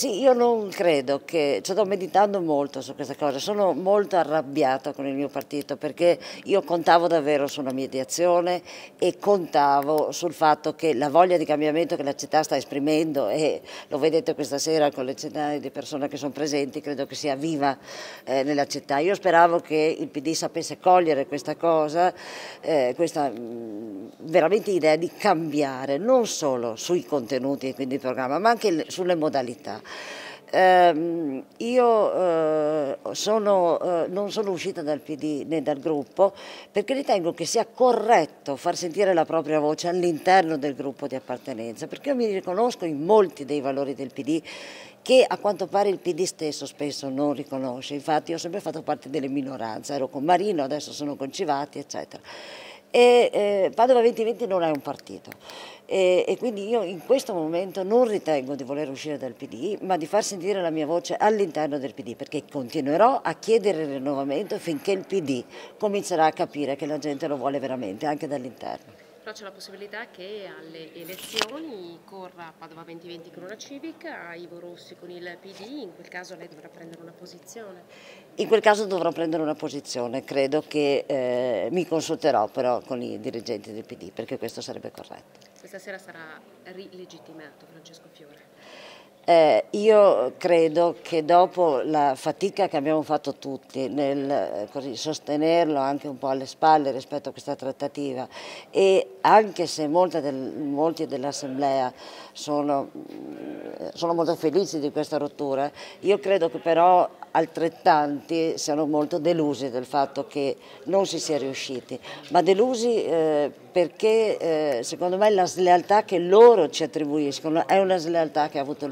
Sì, io non credo che, ci cioè, sto meditando molto su questa cosa, sono molto arrabbiata con il mio partito perché io contavo davvero su una mediazione e contavo sul fatto che la voglia di cambiamento che la città sta esprimendo e lo vedete questa sera con le centinaia di persone che sono presenti, credo che sia viva eh, nella città. Io speravo che il PD sapesse cogliere questa cosa, eh, questa mh, mm, veramente idea di cambiare non solo sui contenuti e quindi il programma ma anche le, sulle modalità. Eh, io eh, sono, eh, non sono uscita dal PD né dal gruppo perché ritengo che sia corretto far sentire la propria voce all'interno del gruppo di appartenenza, perché io mi riconosco in molti dei valori del PD che a quanto pare il PD stesso spesso non riconosce, infatti io ho sempre fatto parte delle minoranze, ero con Marino, adesso sono con Civati, eccetera e eh, Padova 2020 non è un partito e, e, quindi io in questo momento non ritengo di voler uscire dal PD ma di far sentire la mia voce all'interno del PD perché continuerò a chiedere il rinnovamento finché il PD comincerà a capire che la gente lo vuole veramente anche dall'interno però c'è la possibilità che alle elezioni corra Padova 2020 con una civica, Ivo Rossi con il PD, in quel caso lei dovrà prendere una posizione? In quel caso dovrò prendere una posizione, credo che eh, mi consulterò però con i dirigenti del PD perché questo sarebbe corretto. Questa sera sarà rilegittimato Francesco Fiore? Eh, io credo che dopo la fatica che abbiamo fatto tutti nel eh, così, sostenerlo anche un po' alle spalle rispetto a questa trattativa e anche se del, molti dell'Assemblea sono, mm, sono molto felici di questa rottura, io credo che però altrettanti siano molto delusi del fatto che non si sia riusciti, ma delusi eh, perché eh, secondo me la slealtà che loro ci attribuiscono è una slealtà che ha avuto il